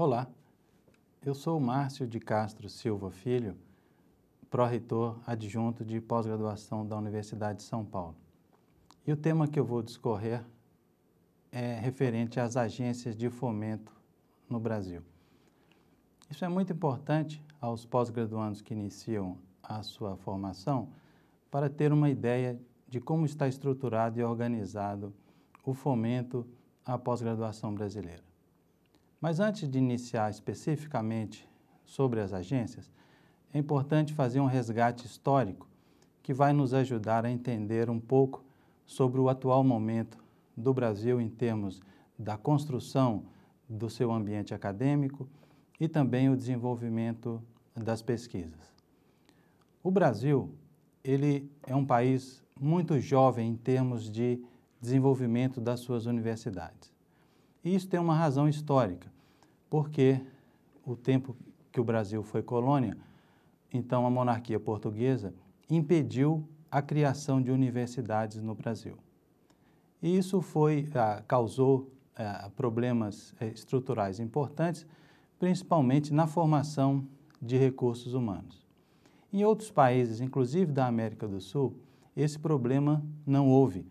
Olá, eu sou Márcio de Castro Silva Filho, pró-reitor adjunto de pós-graduação da Universidade de São Paulo. E o tema que eu vou discorrer é referente às agências de fomento no Brasil. Isso é muito importante aos pós-graduandos que iniciam a sua formação para ter uma ideia de como está estruturado e organizado o fomento à pós-graduação brasileira. Mas antes de iniciar especificamente sobre as agências, é importante fazer um resgate histórico que vai nos ajudar a entender um pouco sobre o atual momento do Brasil em termos da construção do seu ambiente acadêmico e também o desenvolvimento das pesquisas. O Brasil, ele é um país muito jovem em termos de desenvolvimento das suas universidades. E isso tem uma razão histórica, porque o tempo que o Brasil foi colônia, então a monarquia portuguesa impediu a criação de universidades no Brasil. E isso foi, ah, causou ah, problemas eh, estruturais importantes, principalmente na formação de recursos humanos. Em outros países, inclusive da América do Sul, esse problema não houve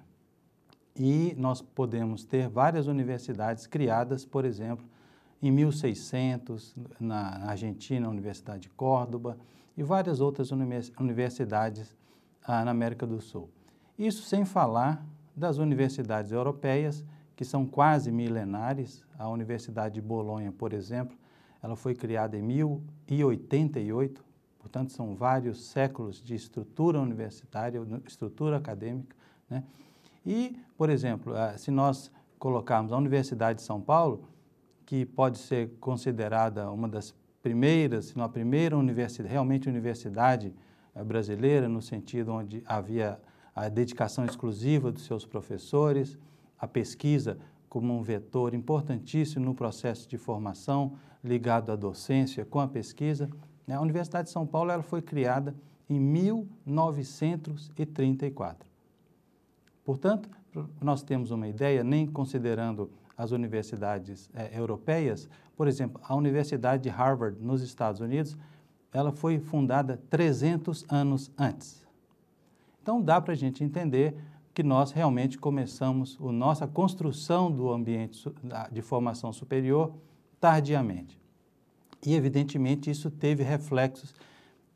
e nós podemos ter várias universidades criadas, por exemplo, em 1600, na Argentina, a Universidade de Córdoba, e várias outras universidades ah, na América do Sul. Isso sem falar das universidades europeias, que são quase milenares. A Universidade de Bolonha, por exemplo, ela foi criada em 1088, portanto, são vários séculos de estrutura universitária, estrutura acadêmica, né? E, por exemplo, eh, se nós colocarmos a Universidade de São Paulo, que pode ser considerada uma das primeiras, se não a primeira universidade, realmente universidade eh, brasileira, no sentido onde havia a dedicação exclusiva dos seus professores, a pesquisa como um vetor importantíssimo no processo de formação ligado à docência com a pesquisa. Né? A Universidade de São Paulo ela foi criada em 1934. Portanto, nós temos uma ideia, nem considerando as universidades é, europeias, por exemplo, a Universidade de Harvard, nos Estados Unidos, ela foi fundada 300 anos antes. Então, dá para a gente entender que nós realmente começamos a nossa construção do ambiente de formação superior tardiamente. E, evidentemente, isso teve reflexos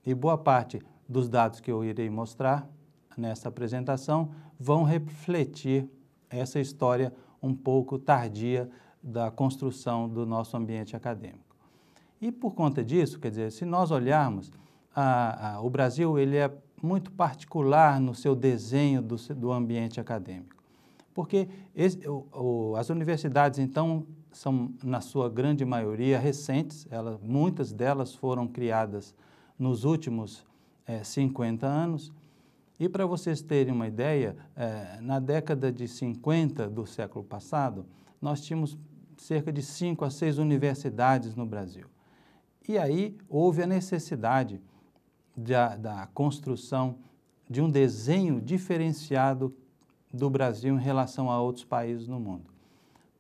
e boa parte dos dados que eu irei mostrar nesta apresentação vão refletir essa história um pouco tardia da construção do nosso ambiente acadêmico. E por conta disso, quer dizer, se nós olharmos, a, a, o Brasil ele é muito particular no seu desenho do, do ambiente acadêmico, porque esse, o, o, as universidades então são na sua grande maioria recentes, elas, muitas delas foram criadas nos últimos é, eh, 50 anos e para vocês terem uma ideia, eh, na década de 50 do século passado, nós tínhamos cerca de cinco a seis universidades no Brasil. E aí houve a necessidade de, a, da construção de um desenho diferenciado do Brasil em relação a outros países no mundo.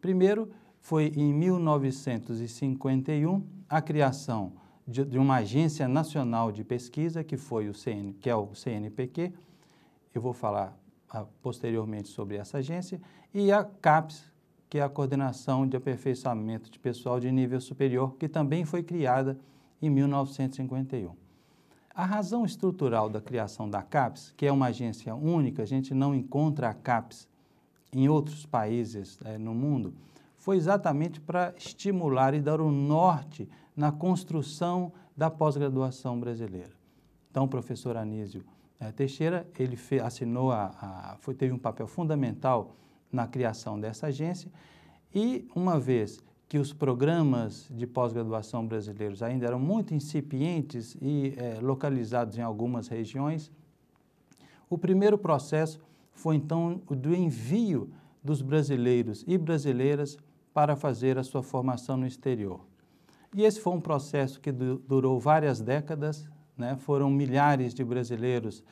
Primeiro, foi em 1951 a criação de, de uma agência nacional de pesquisa, que, foi o CN, que é o CNPq, eu vou falar ah, posteriormente sobre essa agência, e a CAPES, que é a Coordenação de Aperfeiçoamento de Pessoal de Nível Superior, que também foi criada em 1951. A razão estrutural da criação da CAPES, que é uma agência única, a gente não encontra a CAPES em outros países é, no mundo, foi exatamente para estimular e dar o um norte na construção da pós-graduação brasileira. Então, professor Anísio, é, Teixeira ele fez, assinou a, a foi, teve um papel fundamental na criação dessa agência e uma vez que os programas de pós-graduação brasileiros ainda eram muito incipientes e é, localizados em algumas regiões, o primeiro processo foi então o do envio dos brasileiros e brasileiras para fazer a sua formação no exterior. E esse foi um processo que du durou várias décadas, né, foram milhares de brasileiros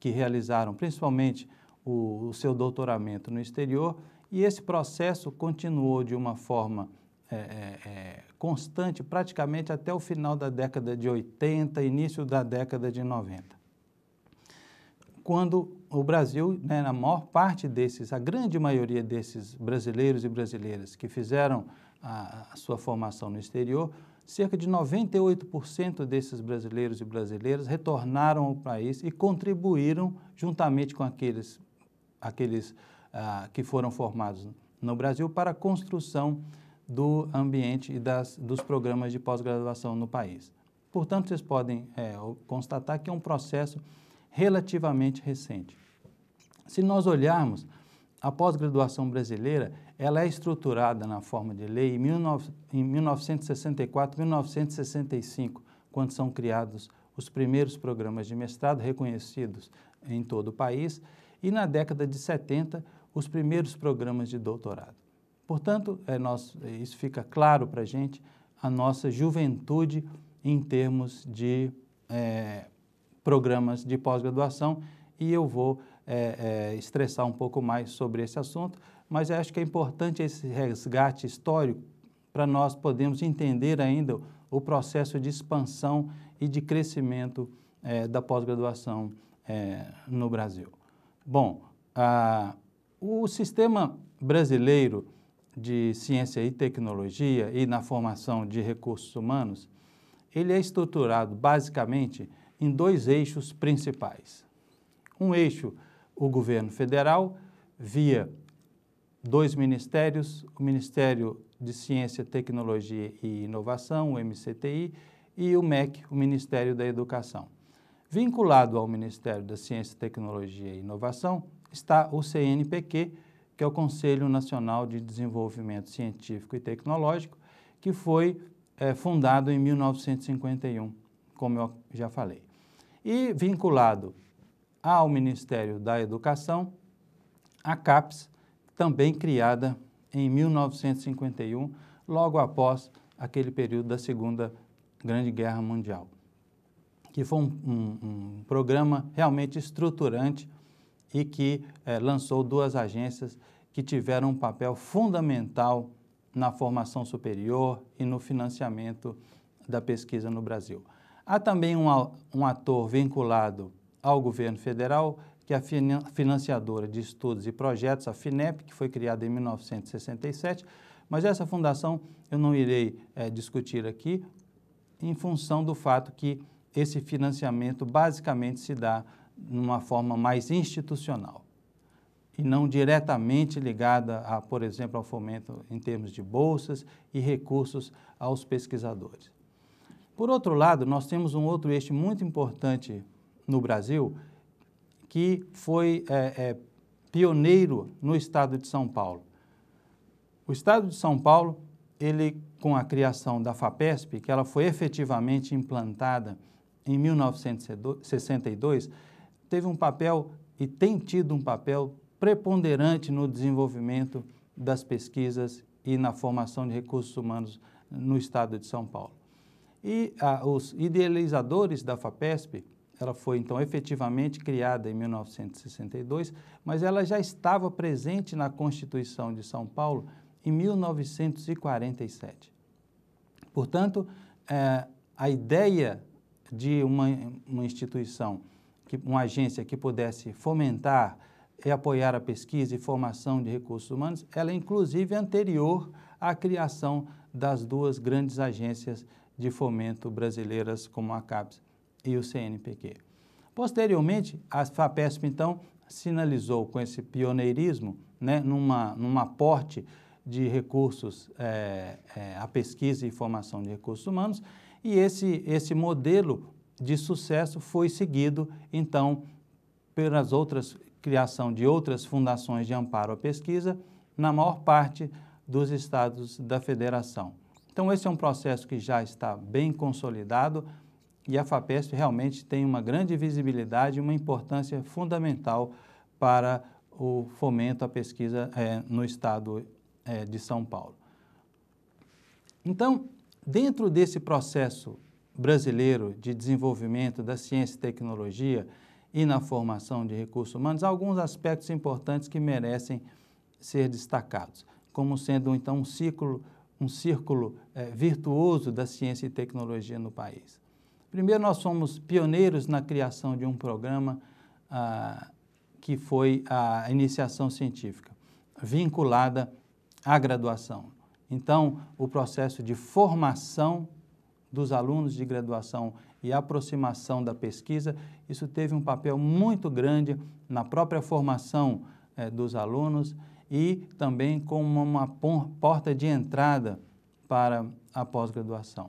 que realizaram, principalmente, o, o, seu doutoramento no exterior, e esse processo continuou de uma forma é, é, é constante, praticamente até o final da década de 80, início da década de 90 quando o Brasil, né, na maior parte desses, a grande maioria desses brasileiros e brasileiras que fizeram a, a sua formação no exterior, cerca de 98% desses brasileiros e brasileiras retornaram ao país e contribuíram, juntamente com aqueles, aqueles ah, que foram formados no Brasil, para a construção do ambiente e das, dos programas de pós-graduação no país. Portanto, vocês podem é, constatar que é um processo relativamente recente. Se nós olharmos, a pós-graduação brasileira ela é estruturada na forma de lei em, 19, em 1964, 1965, quando são criados os primeiros programas de mestrado reconhecidos em todo o país, e na década de 70, os primeiros programas de doutorado. Portanto, é nosso, isso fica claro para a gente, a nossa juventude em termos de é, programas de pós-graduação, e eu vou é, é, estressar um pouco mais sobre esse assunto, mas acho que é importante esse resgate histórico para nós podermos entender ainda o processo de expansão e de crescimento é, da pós-graduação é, no Brasil. Bom, a, o sistema brasileiro de ciência e tecnologia e na formação de recursos humanos, ele é estruturado basicamente em dois eixos principais. Um eixo, o governo federal, via dois ministérios, o Ministério de Ciência, Tecnologia e Inovação, o MCTI, e o MEC, o Ministério da Educação. Vinculado ao Ministério da Ciência, Tecnologia e Inovação está o CNPq, que é o Conselho Nacional de Desenvolvimento Científico e Tecnológico, que foi é, fundado em 1951, como eu já falei. E vinculado ao Ministério da Educação, a CAPES, também criada em 1951, logo após aquele período da Segunda Grande Guerra Mundial, que foi um, um, um programa realmente estruturante e que eh, lançou duas agências que tiveram um papel fundamental na formação superior e no financiamento da pesquisa no Brasil. Há também um, um ator vinculado ao governo federal que é a financiadora de estudos e projetos, a FINEP, que foi criada em 1967, mas essa fundação eu não irei é, discutir aqui, em função do fato que esse financiamento basicamente se dá numa forma mais institucional e não diretamente ligada, a, por exemplo, ao fomento em termos de bolsas e recursos aos pesquisadores. Por outro lado, nós temos um outro eixo muito importante no Brasil, que foi é, é, pioneiro no estado de São Paulo. O estado de São Paulo, ele com a criação da FAPESP, que ela foi efetivamente implantada em 1962, teve um papel e tem tido um papel preponderante no desenvolvimento das pesquisas e na formação de recursos humanos no estado de São Paulo. E ah, os idealizadores da FAPESP ela foi então efetivamente criada em 1962, mas ela já estava presente na Constituição de São Paulo em 1947. Portanto, é, a ideia de uma, uma instituição, que, uma agência que pudesse fomentar e apoiar a pesquisa e formação de recursos humanos, ela é inclusive anterior à criação das duas grandes agências de fomento brasileiras como a CAPES e o CNPq. Posteriormente, a FAPESP, então, sinalizou com esse pioneirismo, né, numa, num aporte de recursos é, é, à pesquisa e formação de recursos humanos, e esse, esse modelo de sucesso foi seguido, então, pelas outras, criação de outras fundações de amparo à pesquisa na maior parte dos estados da federação. Então, esse é um processo que já está bem consolidado, e a FAPESP realmente tem uma grande visibilidade e uma importância fundamental para o fomento à pesquisa é, no estado é, de São Paulo. Então, dentro desse processo brasileiro de desenvolvimento da ciência e tecnologia e na formação de recursos humanos, há alguns aspectos importantes que merecem ser destacados, como sendo então um ciclo, um círculo é, virtuoso da ciência e tecnologia no país. Primeiro, nós fomos pioneiros na criação de um programa ah, que foi a iniciação científica, vinculada à graduação. Então, o processo de formação dos alunos de graduação e aproximação da pesquisa, isso teve um papel muito grande na própria formação eh, dos alunos e também como uma porta de entrada para a pós-graduação.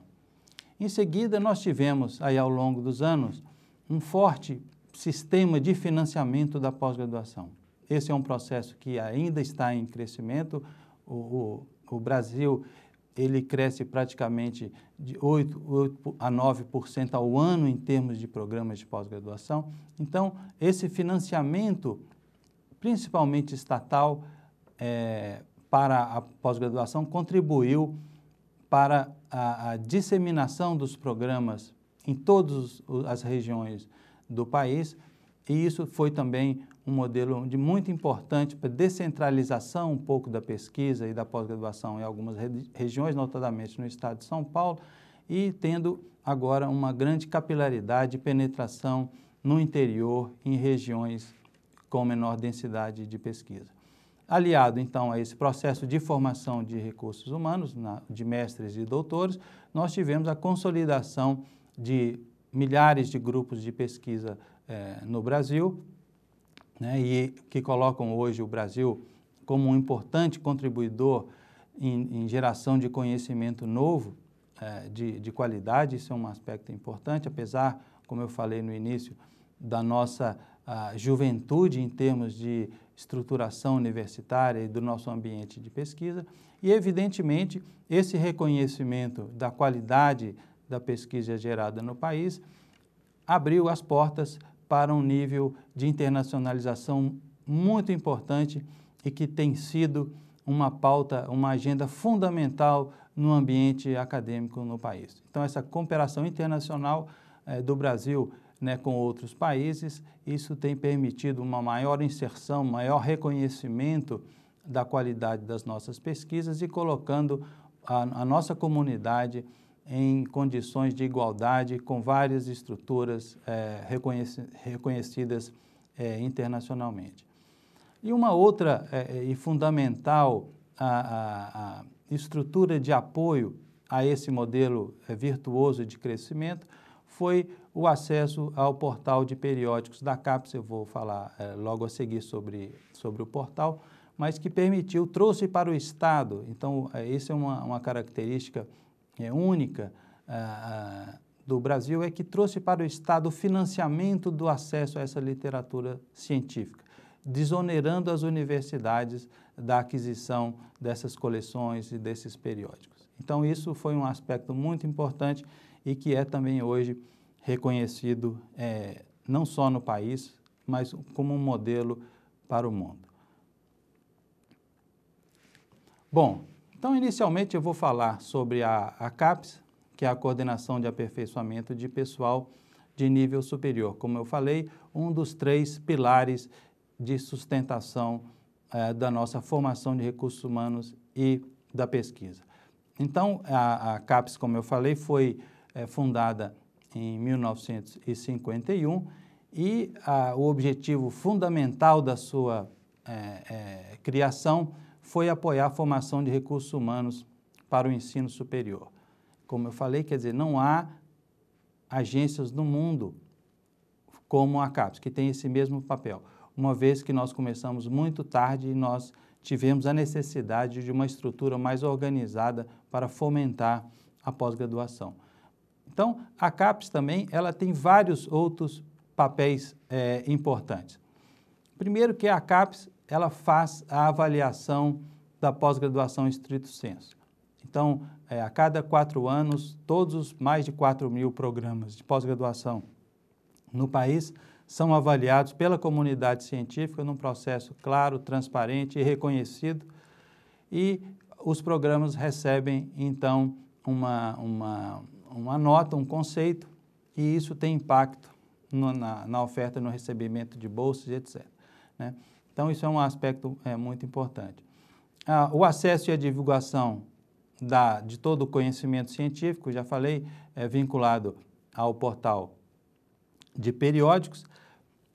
Em seguida, nós tivemos, aí ao longo dos anos, um forte sistema de financiamento da pós-graduação. Esse é um processo que ainda está em crescimento. O, o, o Brasil ele cresce praticamente de 8, 8 a 9% ao ano em termos de programas de pós-graduação. Então, esse financiamento, principalmente estatal, é, para a pós-graduação, contribuiu para a, a disseminação dos programas em todas as regiões do país, e isso foi também um modelo de muito importante para descentralização um pouco da pesquisa e da pós-graduação em algumas regiões, notadamente no estado de São Paulo, e tendo agora uma grande capilaridade e penetração no interior, em regiões com menor densidade de pesquisa. Aliado, então, a esse processo de formação de recursos humanos, na, de mestres e doutores, nós tivemos a consolidação de milhares de grupos de pesquisa eh, no Brasil, né, e que colocam hoje o Brasil como um importante contribuidor em, em geração de conhecimento novo, eh, de, de qualidade, isso é um aspecto importante, apesar, como eu falei no início, da nossa ah, juventude em termos de estruturação universitária e do nosso ambiente de pesquisa. E, evidentemente, esse reconhecimento da qualidade da pesquisa gerada no país abriu as portas para um nível de internacionalização muito importante e que tem sido uma pauta, uma agenda fundamental no ambiente acadêmico no país. Então, essa cooperação internacional eh, do Brasil né, com outros países, isso tem permitido uma maior inserção, maior reconhecimento da qualidade das nossas pesquisas e colocando a, a nossa comunidade em condições de igualdade com várias estruturas é, reconhecidas é, internacionalmente. E uma outra é, e fundamental a, a, a estrutura de apoio a esse modelo virtuoso de crescimento foi o acesso ao portal de periódicos da CAPES, eu vou falar é, logo a seguir sobre, sobre o portal, mas que permitiu, trouxe para o Estado, então é, eh, essa é uma, uma característica é, única ah, ah, do Brasil, é que trouxe para o Estado o financiamento do acesso a essa literatura científica, desonerando as universidades da aquisição dessas coleções e desses periódicos. Então, isso foi um aspecto muito importante e que é também hoje reconhecido é, não só no país, mas como um modelo para o mundo. Bom, então inicialmente eu vou falar sobre a, a CAPES, que é a Coordenação de Aperfeiçoamento de Pessoal de Nível Superior. Como eu falei, um dos três pilares de sustentação é, da nossa formação de recursos humanos e da pesquisa. Então, a, a CAPES, como eu falei, foi é, fundada em 1951 e a, o objetivo fundamental da sua é, é, criação foi apoiar a formação de recursos humanos para o ensino superior. Como eu falei, quer dizer, não há agências no mundo como a CAPES, que tem esse mesmo papel, uma vez que nós começamos muito tarde e nós tivemos a necessidade de uma estrutura mais organizada para fomentar a pós-graduação. Então, a CAPES também ela tem vários outros papéis é, importantes. Primeiro que a CAPES ela faz a avaliação da pós-graduação em estrito senso. Então, é, a cada quatro anos, todos os mais de 4 mil programas de pós-graduação no país são avaliados pela comunidade científica num processo claro, transparente e reconhecido. E os programas recebem, então, uma, uma, uma nota, um conceito, e isso tem impacto no, na, na, oferta, no recebimento de bolsas, etc. Né? Então, isso é um aspecto é, muito importante. Ah, o acesso e a divulgação da, de todo o conhecimento científico, já falei, é vinculado ao portal de periódicos.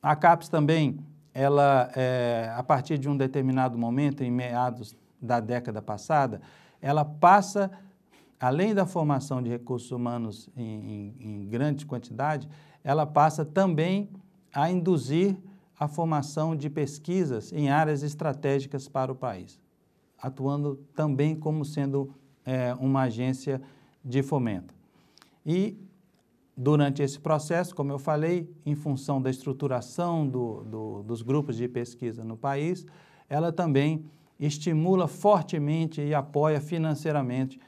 A CAPES também, ela, é, a partir de um determinado momento, em meados da década passada, ela passa a além da formação de recursos humanos em, em, em grande quantidade, ela passa também a induzir a formação de pesquisas em áreas estratégicas para o país, atuando também como sendo é, uma agência de fomento. E durante esse processo, como eu falei, em função da estruturação do, do, dos grupos de pesquisa no país, ela também estimula fortemente e apoia financeiramente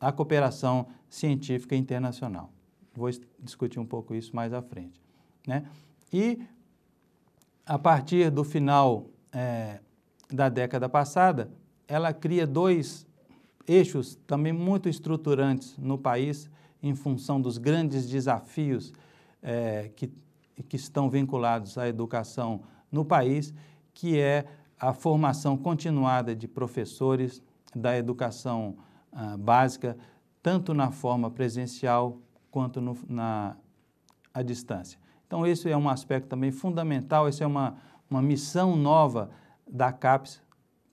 a cooperação científica internacional. Vou discutir um pouco isso mais à frente. Né? E, a partir do final é, da década passada, ela cria dois eixos também muito estruturantes no país, em função dos grandes desafios é, que, que estão vinculados à educação no país, que é a formação continuada de professores da educação ah, básica, tanto na forma presencial quanto no, na a distância. Então, isso é um aspecto também fundamental, essa é uma, uma missão nova da CAPES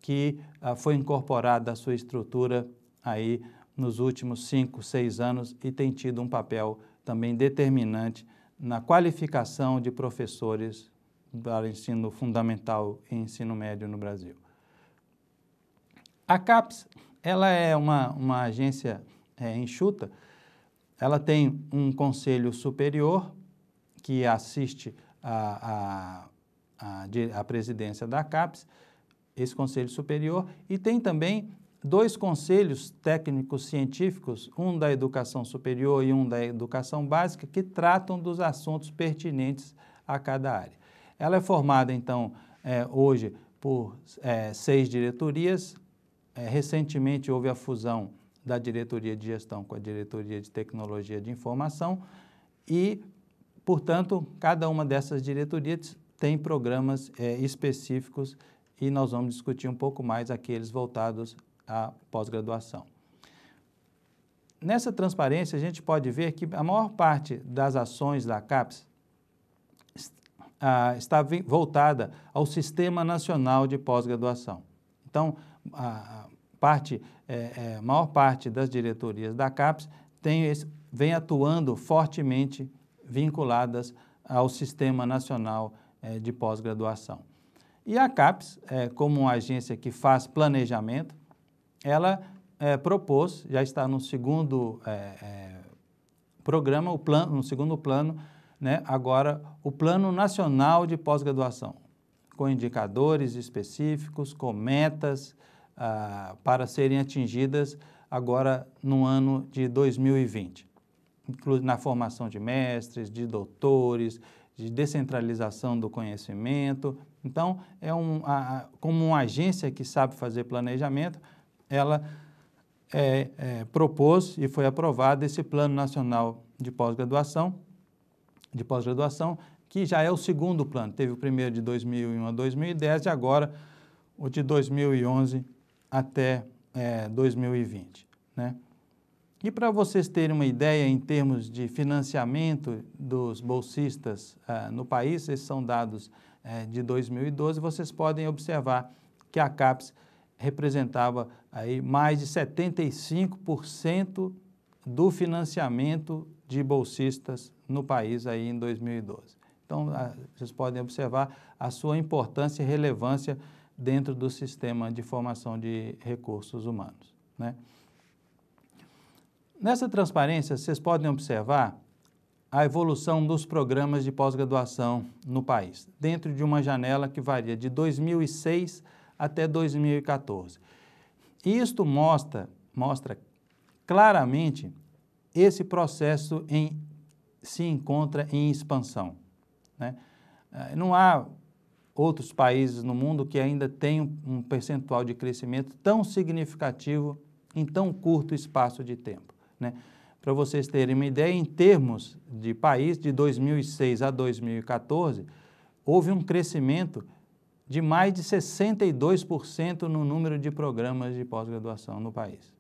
que ah, foi incorporada à sua estrutura aí nos últimos cinco, seis anos e tem tido um papel também determinante na qualificação de professores para ensino fundamental e ensino médio no Brasil. A CAPES ela é uma, uma agência é, enxuta, ela tem um conselho superior que assiste a, a, a, a presidência da CAPES, esse conselho superior, e tem também dois conselhos técnicos científicos, um da educação superior e um da educação básica, que tratam dos assuntos pertinentes a cada área. Ela é formada, então, é, hoje por é, seis diretorias, é, recentemente houve a fusão da diretoria de gestão com a diretoria de tecnologia de informação e, portanto, cada uma dessas diretorias tem programas é, específicos e nós vamos discutir um pouco mais aqueles voltados à pós-graduação. Nessa transparência, a gente pode ver que a maior parte das ações da CAPES ah, está voltada ao Sistema Nacional de Pós-Graduação. Então, a parte, é, é, maior parte das diretorias da CAPES tem esse, vem atuando fortemente vinculadas ao Sistema Nacional é, de Pós-Graduação. E a CAPES, é, como uma agência que faz planejamento, ela é, propôs, já está no segundo é, programa, o plano, no segundo plano, né, agora o Plano Nacional de Pós-Graduação, com indicadores específicos, com metas, ah, para serem atingidas agora no ano de 2020, na formação de mestres, de doutores, de descentralização do conhecimento. Então, é um, a, como uma agência que sabe fazer planejamento, ela é, é, propôs e foi aprovado esse Plano Nacional de Pós-Graduação, de pós-graduação, que já é o segundo plano. Teve o primeiro de 2001 a 2010 e agora o de 2011 até é, 2020. Né? E para vocês terem uma ideia em termos de financiamento dos bolsistas é, no país, esses são dados é, de 2012, vocês podem observar que a CAPES representava aí mais de 75% do financiamento de bolsistas no país aí em 2012. Então, vocês podem observar a sua importância e relevância dentro do sistema de formação de recursos humanos. Né? Nessa transparência, vocês podem observar a evolução dos programas de pós-graduação no país, dentro de uma janela que varia de 2006 até 2014. E isto mostra, mostra claramente esse processo em, se encontra em expansão. Né? Ah, não há outros países no mundo que ainda têm um percentual de crescimento tão significativo em tão curto espaço de tempo. Né? Para vocês terem uma ideia, em termos de país, de 2006 a 2014, houve um crescimento de mais de 62% no número de programas de pós-graduação no país.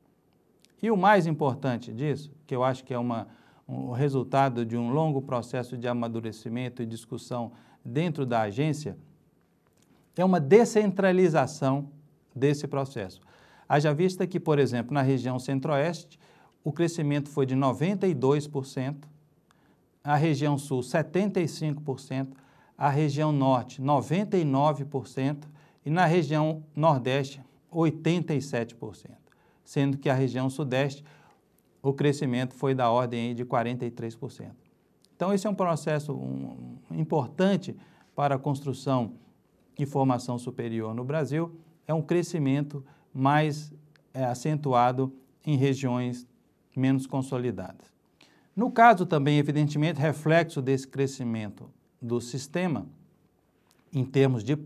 E o mais importante disso, que eu acho que é uma, um resultado de um longo processo de amadurecimento e discussão dentro da agência, é uma descentralização desse processo. Haja vista que, por exemplo, na região centro-oeste, o crescimento foi de 92%, a região sul, 75%, a região norte, 99%, e na região nordeste, 87%. Sendo que a região sudeste, o crescimento foi da ordem de 43%. Então, esse é um processo um, importante para a construção de formação superior no Brasil é um crescimento mais é, acentuado em regiões menos consolidadas. No caso também, evidentemente, reflexo desse crescimento do sistema, em termos de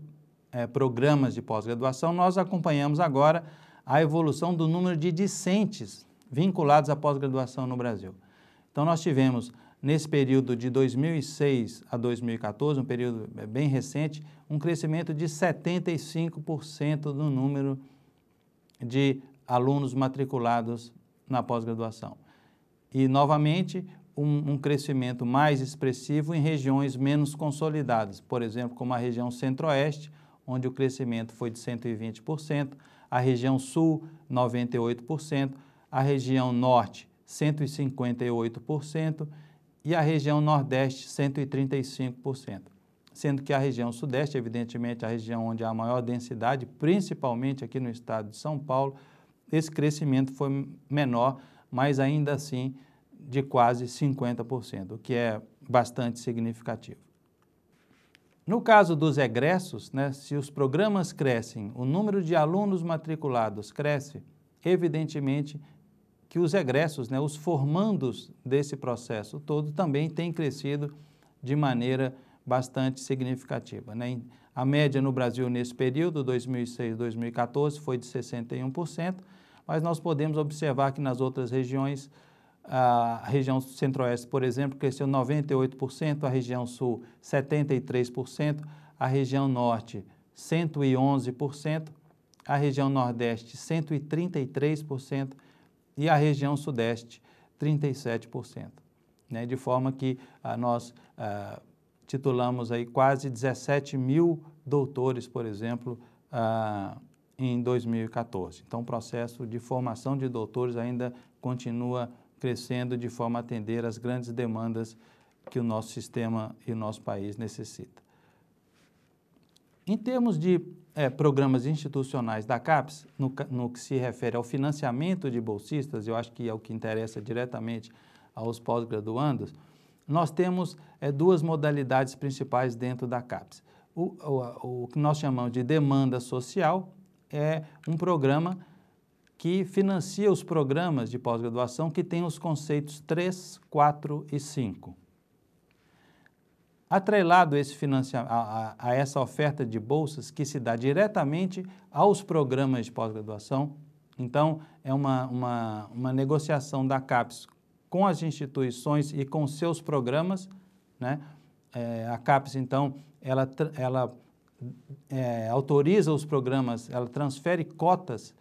é, programas de pós-graduação, nós acompanhamos agora a evolução do número de discentes vinculados à pós-graduação no Brasil. Então, nós tivemos nesse período de 2006 a 2014, um período bem recente, um crescimento de 75% no número de alunos matriculados na pós-graduação. E, novamente, um, um, crescimento mais expressivo em regiões menos consolidadas, por exemplo, como a região centro-oeste, onde o crescimento foi de 120%, a região sul, 98%, a região norte, 158%, e a região Nordeste 135%, sendo que a região Sudeste, evidentemente, a região onde há maior densidade, principalmente aqui no estado de São Paulo, esse crescimento foi menor, mas ainda assim de quase 50%, o que é bastante significativo. No caso dos egressos, né, se os programas crescem, o número de alunos matriculados cresce, evidentemente que os egressos, né, os formandos desse processo todo também têm crescido de maneira bastante significativa. Né? A média no Brasil nesse período, 2006-2014, foi de 61%, mas nós podemos observar que nas outras regiões, a região centro-oeste, por exemplo, cresceu 98%, a região sul 73%, a região norte 111%, a região nordeste 133%, e a região sudeste 37%. Né? De forma que ah, nós ah, titulamos aí quase 17 mil doutores, por exemplo, ah, em 2014. Então, o processo de formação de doutores ainda continua crescendo de forma a atender às grandes demandas que o nosso sistema e o nosso país necessita. Em termos de é, programas institucionais da CAPES, no, no, que se refere ao financiamento de bolsistas, eu acho que é o que interessa diretamente aos pós-graduandos, nós temos é, duas modalidades principais dentro da CAPES. O, o, o que nós chamamos de demanda social é um programa que financia os programas de pós-graduação que tem os conceitos 3, 4 e 5 atrelado esse financiamento a, a, a essa oferta de bolsas que se dá diretamente aos programas de pós-graduação. Então, é uma, uma, uma negociação da CAPES com as instituições e com seus programas. Né? É, a CAPES, então, ela, ela é, autoriza os programas, ela transfere cotas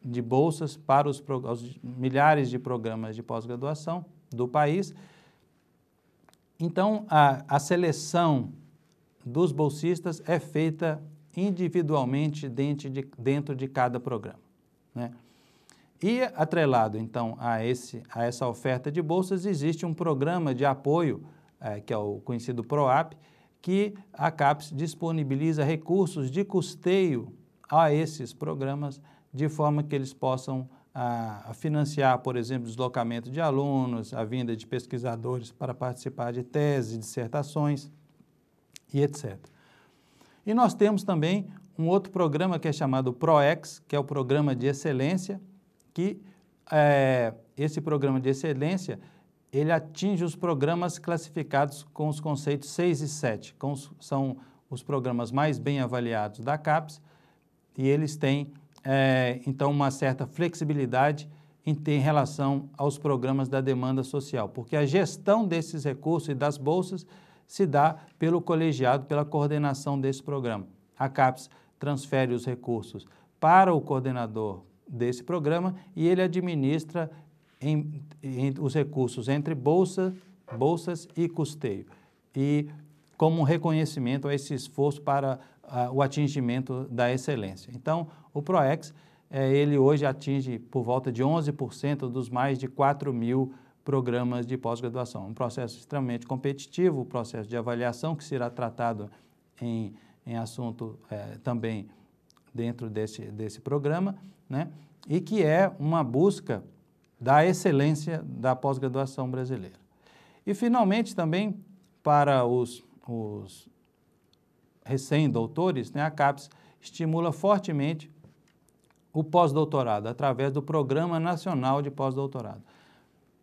de bolsas para os, os milhares de programas de pós-graduação do país então, a, a seleção dos bolsistas é feita individualmente dentro de, dentro de cada programa. Né? E atrelado, então, a, esse, a essa oferta de bolsas, existe um programa de apoio, é, que é o conhecido PROAP, que a CAPES disponibiliza recursos de custeio a esses programas, de forma que eles possam a, financiar, por exemplo, o deslocamento de alunos, a vinda de pesquisadores para participar de teses, dissertações e etc. E nós temos também um outro programa que é chamado PROEX, que é o Programa de Excelência, que é, esse programa de excelência, ele atinge os programas classificados com os conceitos 6 e 7, os, são os programas mais bem avaliados da CAPES, e eles têm é, então, uma certa flexibilidade em, relação aos programas da demanda social, porque a gestão desses recursos e das bolsas se dá pelo colegiado, pela coordenação desse programa. A CAPES transfere os recursos para o coordenador desse programa e ele administra em, em, os recursos entre bolsa, bolsas e custeio. E como um reconhecimento a esse esforço para o atingimento da excelência. Então, o PROEX, é, ele hoje atinge por volta de 11% dos mais de 4 mil programas de pós-graduação. Um processo extremamente competitivo, um processo de avaliação que será tratado em, em assunto é, também dentro desse, desse programa, né? e que é uma busca da excelência da pós-graduação brasileira. E, finalmente, também para os os recém-doutores, né, a CAPES estimula fortemente o pós-doutorado através do Programa Nacional de Pós-Doutorado.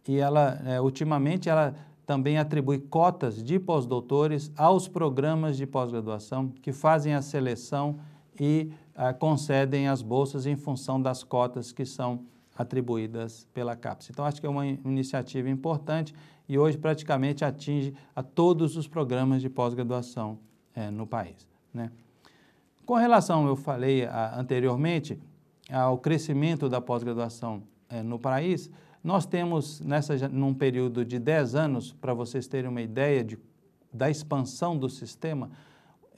E ela, é, ultimamente, ela também atribui cotas de pós-doutores aos programas de pós-graduação que fazem a seleção e é, concedem as bolsas em função das cotas que são atribuídas pela CAPES. Então, acho que é uma iniciativa importante e hoje praticamente atinge a todos os programas de pós-graduação é, no país. Né? Com relação, eu falei a, anteriormente, ao crescimento da pós-graduação é, no país, nós temos, nessa, num período de 10 anos, para vocês terem uma ideia de, da expansão do sistema,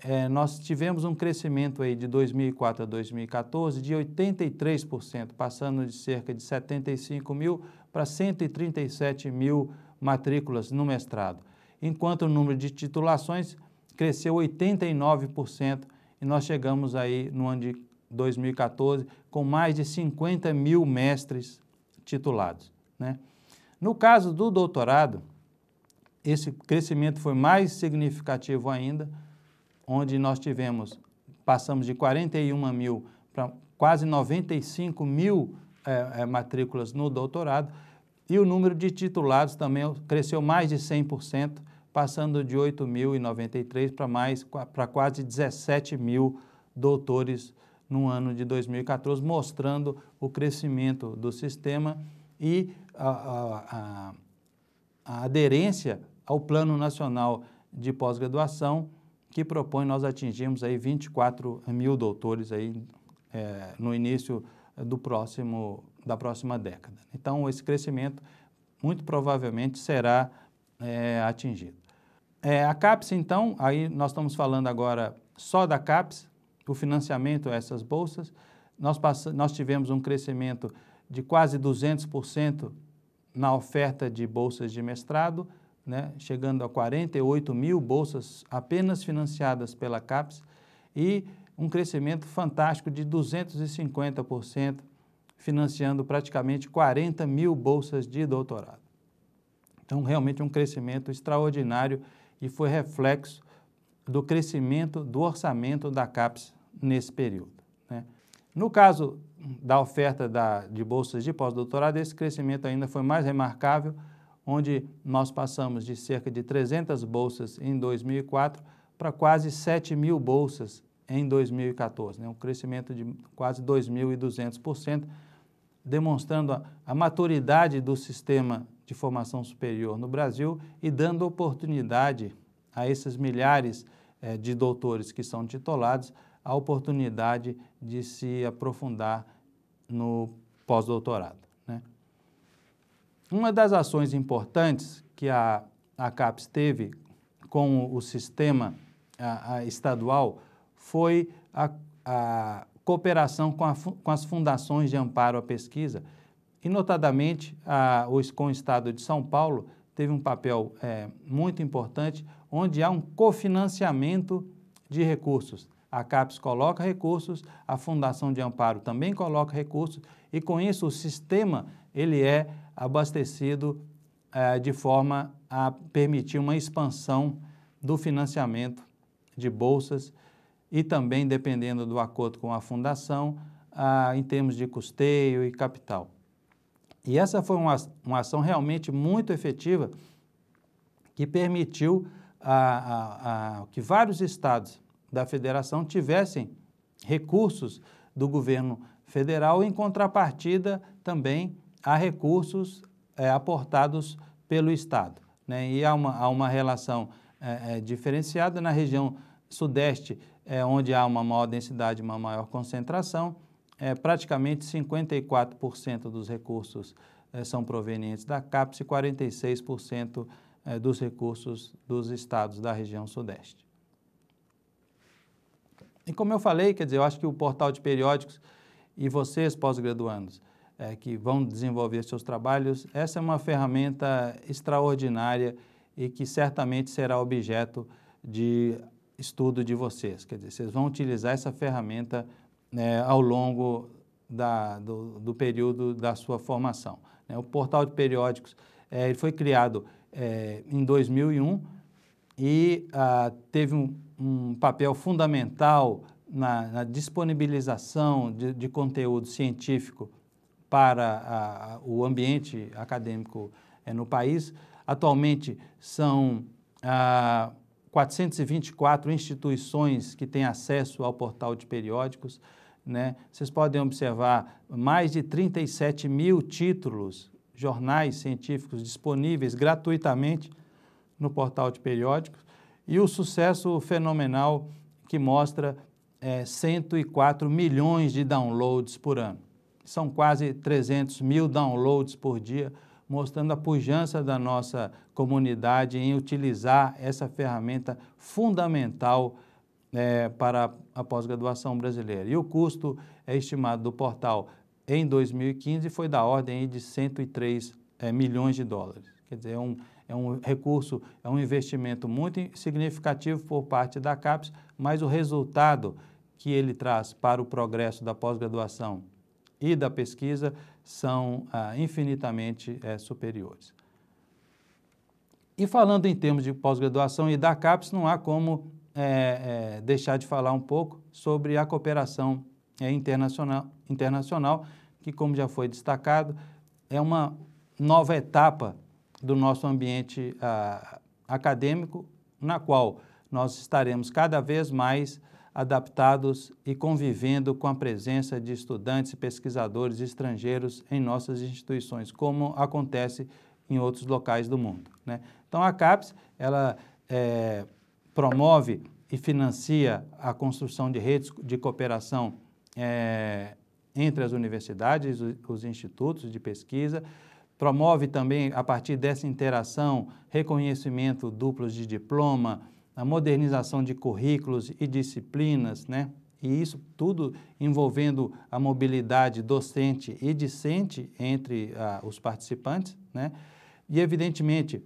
é, nós tivemos um crescimento aí de 2004 a 2014 de 83%, passando de cerca de 75 mil para 137 mil matrículas no mestrado, enquanto o número de titulações cresceu 89% e nós chegamos aí no ano de 2014 com mais de 50 mil mestres titulados. Né? No caso do doutorado, esse crescimento foi mais significativo ainda, onde nós tivemos, passamos de 41 mil para quase 95 mil é, é, matrículas no doutorado, e o número de titulados também cresceu mais de 100%, passando de 8.093 para mais para quase 17 mil doutores no ano de 2014, mostrando o crescimento do sistema e a, a, a, a aderência ao Plano Nacional de Pós-Graduação que propõe nós atingirmos aí 24 mil doutores aí, é, no início eh, do próximo, da próxima década. Então, esse crescimento muito provavelmente será é, atingido. É, a CAPES, então, aí nós estamos falando agora só da CAPES, o financiamento a essas bolsas. Nós, nós tivemos um crescimento de quase 200% na oferta de bolsas de mestrado, né, chegando a 48 mil bolsas apenas financiadas pela CAPES e um crescimento fantástico de 250%, financiando praticamente 40 mil bolsas de doutorado. Então, realmente um crescimento extraordinário e foi reflexo do crescimento do orçamento da CAPES nesse período. Né? No caso da oferta da, de bolsas de pós-doutorado, esse crescimento ainda foi mais remarcável, onde nós passamos de cerca de 300 bolsas em 2004 para quase 7 mil bolsas em 2014, né? um crescimento de quase 2.200%, demonstrando a, a maturidade do sistema de formação superior no Brasil e dando oportunidade a esses milhares eh, de doutores que são titulados a oportunidade de se aprofundar no pós-doutorado. Uma das ações importantes que a, a CAPES teve com o sistema a, a estadual foi a, a cooperação com, com, as fundações de amparo à pesquisa. E, notadamente, a, os, com o Estado de São Paulo, teve um papel é, muito importante, onde há um cofinanciamento de recursos. A CAPES coloca recursos, a Fundação de Amparo também coloca recursos e com isso o sistema ele é abastecido eh, de forma a permitir uma expansão do financiamento de bolsas e também dependendo do acordo com a fundação em termos de custeio e capital. E essa foi uma, uma ação realmente muito efetiva que permitiu que vários estados da federação tivessem recursos do governo federal, em contrapartida também há recursos é, aportados pelo Estado. Né? E há uma, há uma relação é, é diferenciada na região sudeste, é, onde há uma maior densidade, uma maior concentração, é, praticamente 54% dos recursos é, são provenientes da CAPES e 46% é, dos recursos dos estados da região sudeste. E como eu falei, quer dizer, eu acho que o portal de periódicos e vocês, pós-graduandos, é, que vão desenvolver seus trabalhos, essa é uma ferramenta extraordinária e que certamente será objeto de estudo de vocês. Quer dizer, vocês vão utilizar essa ferramenta né, ao longo da, do, do, período da sua formação. Né? O portal de periódicos é, ele foi criado é, em 2001 e ah, teve um, um, papel fundamental na, na disponibilização de, de, conteúdo científico para ah, o ambiente acadêmico eh, no país. Atualmente são ah, 424 instituições que têm acesso ao portal de periódicos. Né? Vocês podem observar mais de 37 mil títulos, jornais científicos disponíveis gratuitamente no portal de periódicos, e o sucesso fenomenal que mostra é, 104 milhões de downloads por ano. São quase 300 mil downloads por dia, mostrando a pujança da nossa comunidade em utilizar essa ferramenta fundamental é, para a pós-graduação brasileira. E o custo é estimado do portal em 2015 foi da ordem de 103 é, milhões de dólares. Quer dizer, é um, é um recurso, é um investimento muito significativo por parte da CAPES, mas o resultado que ele traz para o progresso da pós-graduação e da pesquisa são ah, infinitamente é, superiores. E falando em termos de pós-graduação e da CAPES, não há como é, é, deixar de falar um pouco sobre a cooperação internacional, internacional, que, como já foi destacado, é uma nova etapa do nosso ambiente ah, acadêmico, na qual nós estaremos cada vez mais adaptados e convivendo com a presença de estudantes e pesquisadores estrangeiros em nossas instituições, como acontece em outros locais do mundo. Né? Então, a CAPES ela é, promove e financia a construção de redes de cooperação é, entre as universidades, os institutos de pesquisa, Promove também, a partir dessa interação, reconhecimento duplos de diploma, a modernização de currículos e disciplinas, né? E isso tudo envolvendo a mobilidade docente e discente entre ah, os participantes, né? E, evidentemente,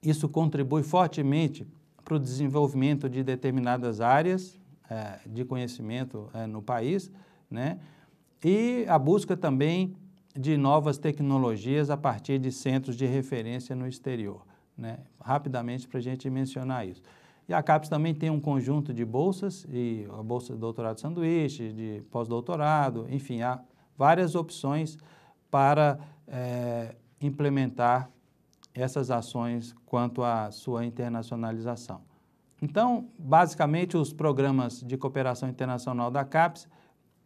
isso contribui fortemente para o desenvolvimento de determinadas áreas eh, de conhecimento eh, no país, né? E a busca também de novas tecnologias a partir de centros de referência no exterior. Né? Rapidamente para a gente mencionar isso. E a CAPES também tem um conjunto de bolsas, e a bolsa de doutorado sanduíche, de pós-doutorado, enfim, há várias opções para é, implementar essas ações quanto à sua internacionalização. Então, basicamente, os programas de cooperação internacional da CAPES,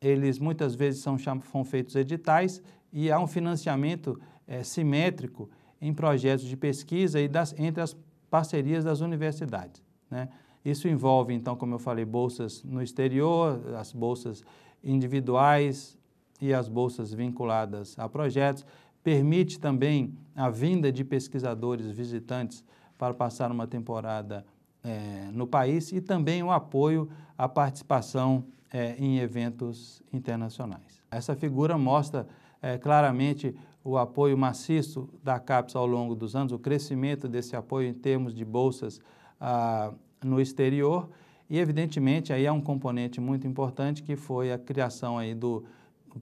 eles muitas vezes são, são feitos editais e há um financiamento é, simétrico em projetos de pesquisa e das, entre as parcerias das universidades. Né? Isso envolve, então, como eu falei, bolsas no exterior, as bolsas individuais e as bolsas vinculadas a projetos. Permite também a vinda de pesquisadores visitantes para passar uma temporada é, no país e também o apoio à participação é, em eventos internacionais. Essa figura mostra é, claramente o apoio maciço da CAPES ao longo dos anos, o crescimento desse apoio em termos de bolsas ah, no exterior e, evidentemente, aí há um componente muito importante que foi a criação aí do,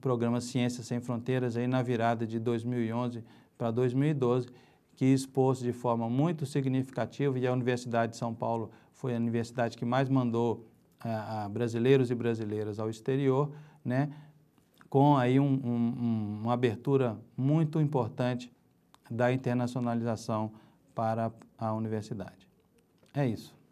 programa Ciências Sem Fronteiras aí na virada de 2011 para 2012, que expôs de forma muito significativa e a Universidade de São Paulo foi a universidade que mais mandou ah, ah brasileiros e brasileiras ao exterior, né? com aí um, um, uma abertura muito importante da internacionalização para a universidade. É isso.